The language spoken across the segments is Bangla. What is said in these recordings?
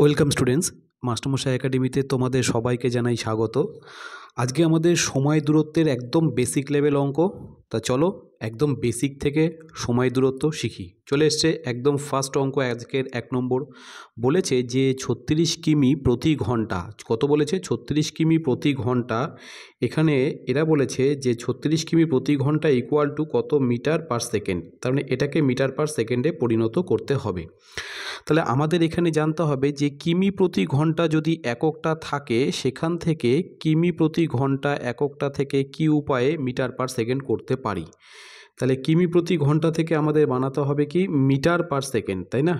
ওয়েলকাম স্টুডেন্টস মাস্টারমশাই একাডেমিতে তোমাদের সবাইকে জানাই স্বাগত আজকে আমাদের সময় দূরত্বের একদম বেসিক লেভেল অঙ্ক তা চলো একদম বেসিক থেকে সময় দূরত্ব শিখি চলে এসছে একদম ফার্স্ট অঙ্ক আজকের এক নম্বর বলেছে যে ছত্রিশ কিমি প্রতি ঘন্টা কত বলেছে ছত্রিশ কিমি প্রতি ঘন্টা এখানে এরা বলেছে যে ছত্রিশ কিমি প্রতি ঘন্টা ইকুয়াল টু কত মিটার পার সেকেন্ড তার মানে এটাকে মিটার পার সেকেন্ডে পরিণত করতে হবে তাহলে আমাদের এখানে জানতে হবে যে কিমি প্রতি ঘন্টা যদি এককটা থাকে সেখান থেকে কিমি প্রতি ঘন্টা এককটা থেকে কি উপায়ে মিটার পার সেকেন্ড করতে পারি তাহলে কিমি প্রতি ঘন্টা থেকে আমাদের বানাতে হবে কি মিটার পার সেকেন্ড তাই না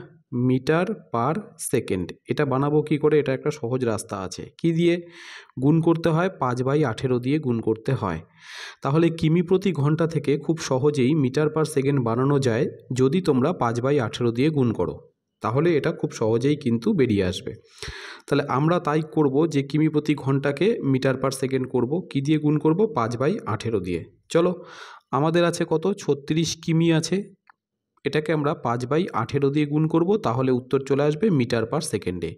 মিটার পার সেকেন্ড এটা বানাবো কি করে এটা একটা সহজ রাস্তা আছে কি দিয়ে গুণ করতে হয় পাঁচ বাই আঠেরো দিয়ে গুণ করতে হয় তাহলে কিমি প্রতি ঘন্টা থেকে খুব সহজেই মিটার পার সেকেন্ড বানানো যায় যদি তোমরা পাঁচ বাই আঠেরো দিয়ে গুণ করো তাহলে এটা খুব সহজেই কিন্তু বেরিয়ে আসবে তাহলে আমরা তাই করব যে কিমি প্রতি ঘন্টাকে মিটার পার সেকেন্ড করব কি দিয়ে গুণ করব পাঁচ বাই আঠেরো দিয়ে চলো আমাদের আছে কত ছত্রিশ কিমি আছে এটাকে আমরা পাঁচ বাই আঠেরো দিয়ে গুণ করব তাহলে উত্তর চলে আসবে মিটার পার সেকেন্ডে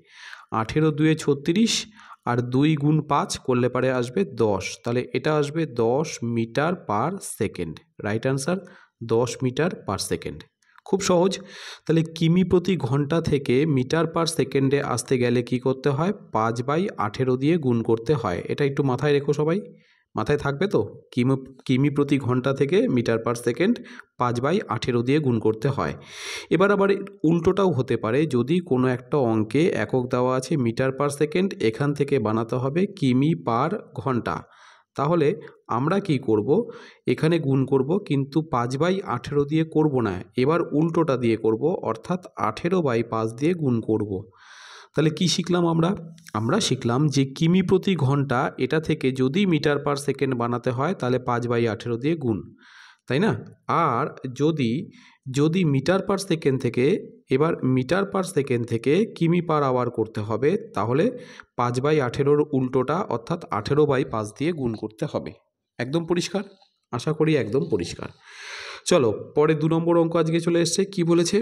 আঠেরো দুয়ে ছত্রিশ আর দুই গুণ পাঁচ করলে পারে আসবে দশ তাহলে এটা আসবে দশ metre per second right answer দশ মিটার পার সেকেন্ড খুব সহজ তাহলে কিমি প্রতি ঘন্টা থেকে মিটার পার সেকেন্ডে আসতে গেলে কি করতে হয় পাঁচ বাই আঠেরো দিয়ে গুণ করতে হয় এটা একটু মাথায় রেখো সবাই মাথায় থাকবে তো কিমি কিমি প্রতি ঘন্টা থেকে মিটার পার সেকেন্ড পাঁচ বাই আঠেরো দিয়ে গুণ করতে হয় এবার আবার উল্টোটাও হতে পারে যদি কোনো একটা অঙ্কে একক দেওয়া আছে মিটার পার সেকেন্ড এখান থেকে বানাতে হবে কিমি পার ঘন্টা তাহলে আমরা কি করব এখানে গুণ করব কিন্তু পাঁচ বাই আঠেরো দিয়ে করব না এবার উল্টোটা দিয়ে করব অর্থাৎ আঠেরো বাই পাঁচ দিয়ে গুণ করব। তাহলে কি শিখলাম আমরা আমরা শিখলাম যে কিমি প্রতি ঘন্টা এটা থেকে যদি মিটার পার সেকেন্ড বানাতে হয় তাহলে পাঁচ বাই আঠেরো দিয়ে গুণ তাই না আর যদি যদি মিটার পার সেকেন্ড থেকে এবার মিটার পার সেকেন্ড থেকে কিমি পার আওয়ার করতে হবে তাহলে পাঁচ বাই আঠেরোর উল্টোটা অর্থাৎ আঠেরো বাই পাঁচ দিয়ে গুণ করতে হবে একদম পরিষ্কার আশা করি একদম পরিষ্কার চলো পরে দু নম্বর অঙ্ক আজকে চলে এসছে কি বলেছে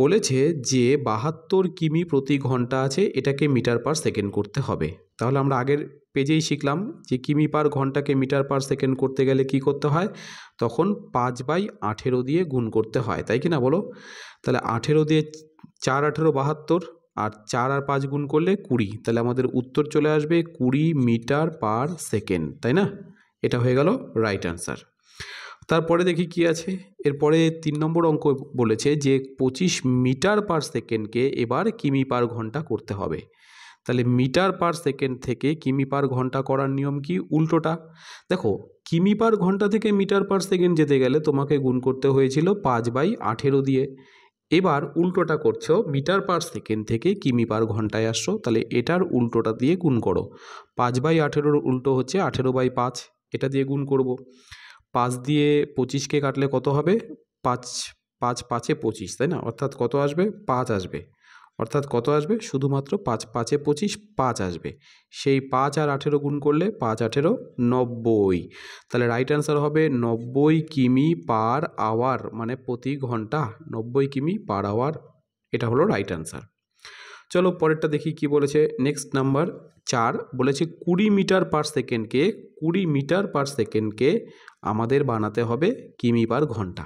বলেছে যে বাহাত্তর কিমি প্রতি ঘন্টা আছে এটাকে মিটার পার সেকেন্ড করতে হবে তাহলে আমরা আগের পেজেই শিখলাম যে কিমি পার ঘন্টাকে মিটার পার সেকেন্ড করতে গেলে কি করতে হয় তখন পাঁচ বাই আঠেরো দিয়ে গুণ করতে হয় তাই কি না বলো তাহলে আঠেরো দিয়ে চার আঠেরো বাহাত্তর আর চার আর পাঁচ গুণ করলে কুড়ি তাহলে আমাদের উত্তর চলে আসবে কুড়ি মিটার পার সেকেন্ড তাই না এটা হয়ে গেল রাইট অ্যান্সার তারপরে দেখি কি আছে এরপরে তিন নম্বর অঙ্ক বলেছে যে পঁচিশ মিটার পার সেকেন্ডকে এবার কিমি পার ঘন্টা করতে হবে তাহলে মিটার পার সেকেন্ড থেকে কিমি পার ঘন্টা করার নিয়ম কি উল্টোটা দেখো কিমি পার ঘন্টা থেকে মিটার পার সেকেন্ড যেতে গেলে তোমাকে গুণ করতে হয়েছিল পাঁচ বাই আঠেরো দিয়ে এবার উল্টোটা করছো মিটার পার সেকেন্ড থেকে কিমি পার ঘন্টায় আসছো তাহলে এটার উল্টোটা দিয়ে গুণ করো পাঁচ বাই আঠেরোর উল্টো হচ্ছে আঠেরো বাই পাঁচ এটা দিয়ে গুণ করবো পাঁচ দিয়ে পঁচিশকে কাটলে কত হবে পাঁচ পাঁচ পাঁচে পঁচিশ তাই না অর্থাৎ কত আসবে পাঁচ আসবে অর্থাৎ কত আসবে শুধুমাত্র পাঁচ পাঁচে পঁচিশ পাঁচ আসবে সেই পাঁচ আর আঠেরো গুণ করলে পাঁচ আঠেরো নব্বই তাহলে রাইট অ্যান্সার হবে নব্বই কিমি পার আওয়ার মানে প্রতি ঘন্টা নব্বই কিমি পার আওয়ার এটা হলো রাইট অ্যান্সার চলো পরেরটা দেখি কি বলেছে নেক্সট নাম্বার চার বলেছে কুড়ি মিটার পার সেকেন্ডকে কুড়ি মিটার পার সেকেন্ডকে আমাদের বানাতে হবে কিমি পার ঘন্টা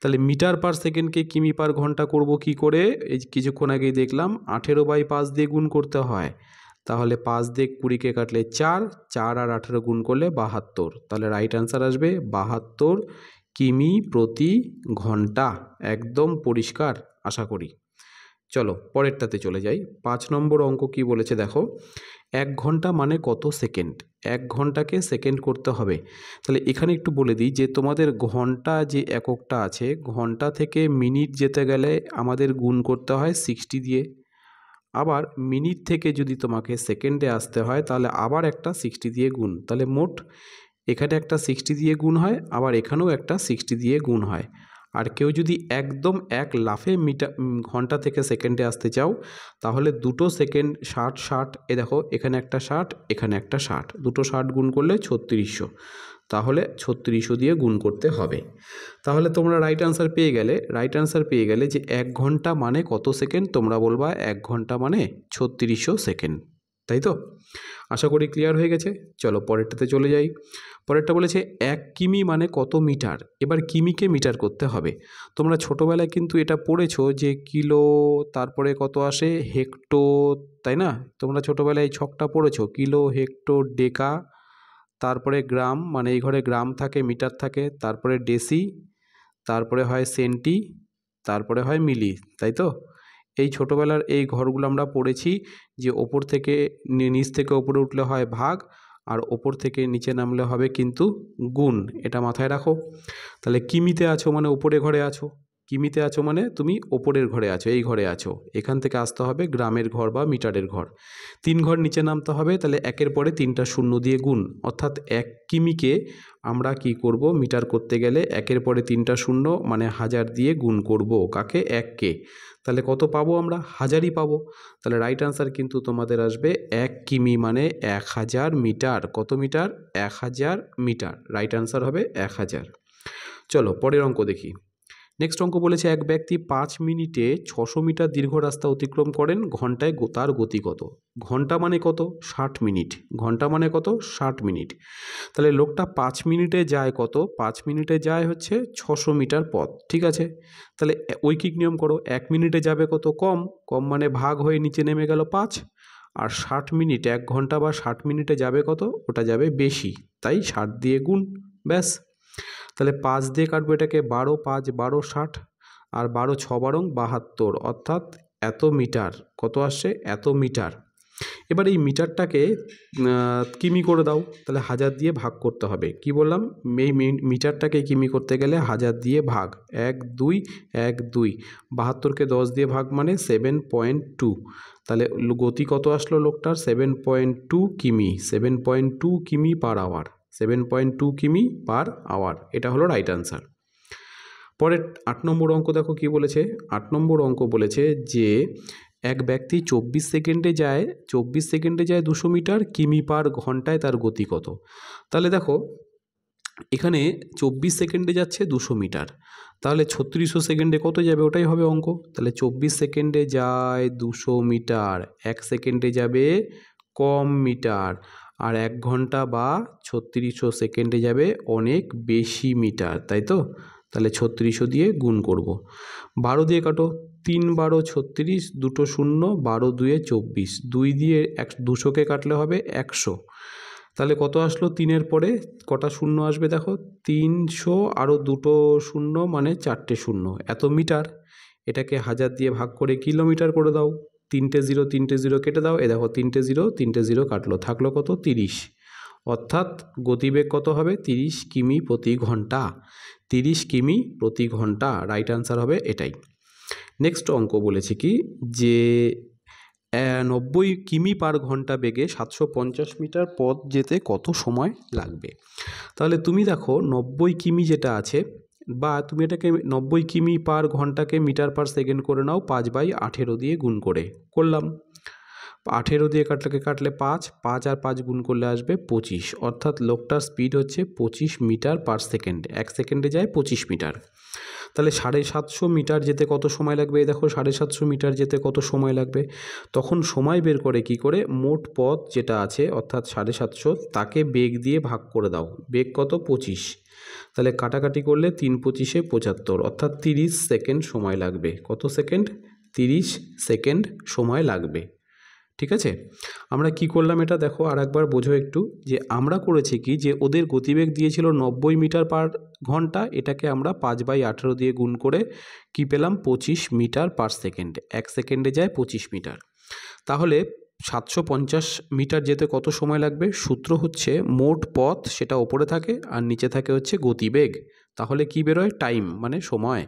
তাহলে মিটার পার সেকেন্ডকে কিমি পার ঘন্টা করব কি করে এই কিছুক্ষণ আগেই দেখলাম আঠেরো বাই পাঁচ দিয়ে গুণ করতে হয় তাহলে পাঁচ দিয়ে কুড়িকে কাটলে চার চার আর আঠেরো গুণ করলে বাহাত্তর তাহলে রাইট অ্যান্সার আসবে বাহাত্তর কিমি প্রতি ঘন্টা একদম পরিষ্কার আশা করি চলো পরেরটাতে চলে যাই পাঁচ নম্বর অঙ্ক কি বলেছে দেখো এক ঘন্টা মানে কত সেকেন্ড এক ঘন্টাকে সেকেন্ড করতে হবে তাহলে এখানে একটু বলে দিই যে তোমাদের ঘন্টা যে এককটা আছে ঘন্টা থেকে মিনিট যেতে গেলে আমাদের গুণ করতে হয় সিক্সটি দিয়ে আবার মিনিট থেকে যদি তোমাকে সেকেন্ডে আসতে হয় তাহলে আবার একটা সিক্সটি দিয়ে গুণ তাহলে মোট এখানে একটা সিক্সটি দিয়ে গুণ হয় আবার এখানেও একটা সিক্সটি দিয়ে গুণ হয় আর কেউ যদি একদম এক লাফে মিটা ঘন্টা থেকে সেকেন্ডে আসতে চাও তাহলে দুটো সেকেন্ড ষাট ষাট এ দেখো এখানে একটা ষাট এখানে একটা ষাট দুটো ষাট গুণ করলে ছত্রিশশো তাহলে ছত্রিশশো দিয়ে গুণ করতে হবে তাহলে তোমরা রাইট আনসার পেয়ে গেলে রাইট আনসার পেয়ে গেলে যে এক ঘন্টা মানে কত সেকেন্ড তোমরা বলবা এক ঘন্টা মানে ছত্রিশশো সেকেন্ড তাই তো আশা করি ক্লিয়ার হয়ে গেছে চলো পরেরটাতে চলে যাই পরেরটা বলেছে এক কিমি মানে কত মিটার এবার কিমিকে মিটার করতে হবে তোমরা ছোটোবেলায় কিন্তু এটা পড়েছো যে কিলো তারপরে কত আসে হেক্টো তাই না তোমরা ছোটোবেলায় ছকটা পড়েছো কিলো হেক্টো ডেকা তারপরে গ্রাম মানে এই ঘরে গ্রাম থাকে মিটার থাকে তারপরে ডেসি তারপরে হয় সেন্টি তারপরে হয় মিলি তাই তো এই ছোটোবেলার এই ঘরগুলো আমরা পড়েছি যে ওপর থেকে নিচ থেকে ওপরে উঠলে হয় ভাগ আর ওপর থেকে নিচে নামলে হবে কিন্তু গুণ এটা মাথায় রাখো তাহলে কিমিতে আছো মানে ওপরে ঘরে আছো কিমিতে আছো মানে তুমি ওপরের ঘরে আছো এই ঘরে আছো এখান থেকে আসতে হবে গ্রামের ঘর বা মিটারের ঘর তিন ঘর নিচে নামতে হবে তাহলে একের পরে তিনটা শূন্য দিয়ে গুণ অর্থাৎ এক কিমিকে আমরা কি করব মিটার করতে গেলে একের পরে তিনটা শূন্য মানে হাজার দিয়ে গুণ করব কাকে এককে তাহলে কত পাবো আমরা হাজারই পাবো তাহলে রাইট আনসার কিন্তু তোমাদের আসবে এক কিমি মানে এক হাজার মিটার কত মিটার এক হাজার মিটার রাইট আনসার হবে এক হাজার চলো পরের অঙ্ক দেখি নেক্সট অঙ্ক বলেছে এক ব্যক্তি পাঁচ মিনিটে ছশো মিটার দীর্ঘ রাস্তা অতিক্রম করেন ঘন্টায় তার গতি কত ঘন্টা মানে কত ষাট মিনিট ঘন্টা মানে কত ষাট মিনিট তাহলে লোকটা পাঁচ মিনিটে যায় কত পাঁচ মিনিটে যায় হচ্ছে ছশো মিটার পথ ঠিক আছে তাহলে ঐকিক নিয়ম করো এক মিনিটে যাবে কত কম কম মানে ভাগ হয়ে নিচে নেমে গেল পাঁচ আর ষাট মিনিট এক ঘন্টা বা ষাট মিনিটে যাবে কত ওটা যাবে বেশি তাই ষাট দিয়ে গুণ ব্যাস তাহলে পাঁচ দিয়ে কাটবো এটাকে বারো পাঁচ বারো ষাট আর বারো ছ বারং বাহাত্তর অর্থাৎ এত মিটার কত আসছে এত মিটার এবার এই মিটারটাকে কিমি করে দাও তাহলে হাজার দিয়ে ভাগ করতে হবে কি বললাম এই মিটারটাকে কিমি করতে গেলে হাজার দিয়ে ভাগ এক দুই এক দুই বাহাত্তরকে দশ দিয়ে ভাগ মানে সেভেন পয়েন্ট টু তাহলে গতি কত আসলো লোকটার সেভেন পয়েন্ট টু কিমি সেভেন পয়েন্ট টু কিমি per hour seven point two কিমি পার আওয়ার এটা হলো রাইট অ্যান্সার পরের আট নম্বর অঙ্ক দেখো কি বলেছে আট নম্বর অঙ্ক বলেছে যে এক ব্যক্তি চব্বিশ সেকেন্ডে যায় চব্বিশ সেকেন্ডে যায় দুশো মিটার কিমি পার ঘন্টায় তার গতি কত তাহলে দেখো এখানে চব্বিশ সেকেন্ডে যাচ্ছে দুশো মিটার তাহলে ছত্রিশশো সেকেন্ডে কত যাবে ওটাই হবে অঙ্ক তাহলে চব্বিশ সেকেন্ডে যায় দুশো মিটার এক সেকেন্ডে যাবে কম মিটার আর এক ঘন্টা বা ছত্রিশশো সেকেন্ডে যাবে অনেক বেশি মিটার তাই তো তাহলে ছত্রিশশো দিয়ে গুণ করব। বারো দিয়ে কাটো তিন বারো ছত্রিশ দুটো শূন্য বারো দুয়ে চব্বিশ দুই দিয়ে এক দুশোকে কাটলে হবে একশো তাহলে কত আসলো তিনের পরে কটা শূন্য আসবে দেখো তিনশো আরও দুটো শূন্য মানে চারটে শূন্য এত মিটার এটাকে হাজার দিয়ে ভাগ করে কিলোমিটার করে দাও তিনটে জিরো তিনটে জিরো কেটে দাও এ দেখো তিনটে জিরো তিনটে জিরো কাটলো থাকলো কত তিরিশ অর্থাৎ গতিবেগ কত হবে তিরিশ কিমি প্রতি ঘন্টা তিরিশ কিমি প্রতি ঘন্টা রাইট আনসার হবে এটাই নেক্সট অঙ্ক বলেছে কি যে নব্বই কিমি পার ঘন্টা বেগে সাতশো পঞ্চাশ মিটার পথ যেতে কত সময় লাগবে তাহলে তুমি দেখো নব্বই কিমি যেটা আছে বা তুমি এটাকে নব্বই কিমি পার ঘন্টাকে মিটার পার সেকেন্ড করে নাও পাঁচ বাই আঠেরো দিয়ে গুণ করে করলাম আঠেরো দিয়ে কাটলে কাটলে পাঁচ পাঁচ আর পাঁচ গুণ করলে আসবে পঁচিশ অর্থাৎ লোকটার স্পিড হচ্ছে পঁচিশ মিটার পার সেকেন্ড এক সেকেন্ডে যায় পঁচিশ মিটার তাহলে সাড়ে সাতশো মিটার যেতে কত সময় লাগবে দেখো সাড়ে সাতশো মিটার যেতে কত সময় লাগবে তখন সময় বের করে কি করে মোট পথ যেটা আছে অর্থাৎ সাড়ে সাতশো তাকে বেগ দিয়ে ভাগ করে দাও বেগ কত পঁচিশ তাহলে কাটাকাটি করলে তিন পঁচিশে পঁচাত্তর অর্থাৎ তিরিশ সেকেন্ড সময় লাগবে কত সেকেন্ড তিরিশ সেকেন্ড সময় লাগবে ঠিক আছে আমরা কি করলাম এটা দেখো আর একবার বোঝো একটু যে আমরা করেছি কি যে ওদের গতিবেগ দিয়েছিল নব্বই মিটার পার ঘন্টা এটাকে আমরা পাঁচ বাই আঠেরো দিয়ে গুণ করে কি পেলাম পঁচিশ মিটার পার সেকেন্ডে এক সেকেন্ডে যায় পঁচিশ মিটার তাহলে সাতশো পঞ্চাশ মিটার যেতে কত সময় লাগবে সূত্র হচ্ছে মোট পথ সেটা ওপরে থাকে আর নিচে থাকে হচ্ছে গতিবেগ তাহলে কি বেরোয় টাইম মানে সময়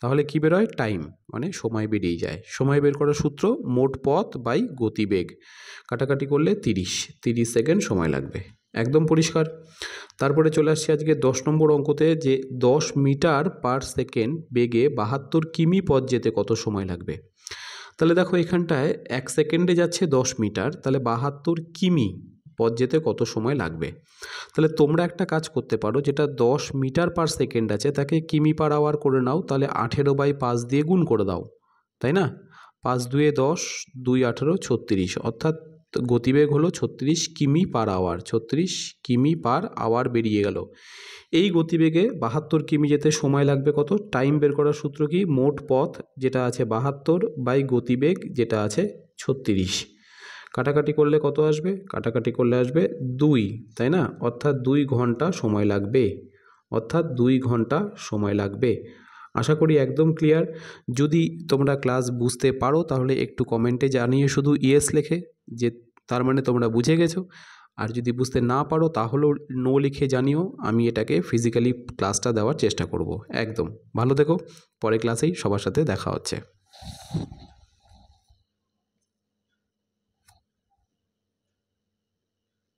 তাহলে বের বেরোয় টাইম মানে সময় বেরিয়ে যায় সময় বের করার সূত্র মোট পথ বাই গতিবেগ কাটাকাটি করলে তিরিশ তিরিশ সেকেন্ড সময় লাগবে একদম পরিষ্কার তারপরে চলে আসছি আজকে দশ নম্বর অঙ্কতে যে দশ মিটার পার সেকেন্ড বেগে বাহাত্তর কিমি পথ যেতে কত সময় লাগবে তাহলে দেখো এখানটায় এক সেকেন্ডে যাচ্ছে দশ মিটার তাহলে বাহাত্তর কিমি পথ যেতে কত সময় লাগবে তাহলে তোমরা একটা কাজ করতে পারো যেটা দশ মিটার পার সেকেন্ড আছে তাকে কিমি পার আওয়ার করে নাও তাহলে আঠেরো বাই পাঁচ দিয়ে গুণ করে দাও তাই না পাঁচ দুয়ে দশ দুই আঠেরো ছত্রিশ অর্থাৎ গতিবেগ হলো ছত্রিশ কিমি পার আওয়ার ছত্রিশ কিমি পার আওয়ার বেরিয়ে গেল এই গতিবেগে বাহাত্তর কিমি যেতে সময় লাগবে কত টাইম বের করার সূত্র কি মোট পথ যেটা আছে বাহাত্তর বাই গতিবেগ যেটা আছে ছত্রিশ কাটাকাটি করলে কত আসবে কাটাকাটি করলে আসবে দুই তাই না অর্থাৎ দুই ঘন্টা সময় লাগবে অর্থাৎ দুই ঘন্টা সময় লাগবে আশা করি একদম ক্লিয়ার যদি তোমরা ক্লাস বুঝতে পারো তাহলে একটু কমেন্টে জানিয়ে শুধু ইয়েস লেখে যে তার মানে তোমরা বুঝে গেছো আর যদি বুঝতে না পারো তাহলেও নো লিখে জানিও আমি এটাকে ফিজিক্যালি ক্লাসটা দেওয়ার চেষ্টা করব একদম ভালো দেখো পরে ক্লাসেই সবার সাথে দেখা হচ্ছে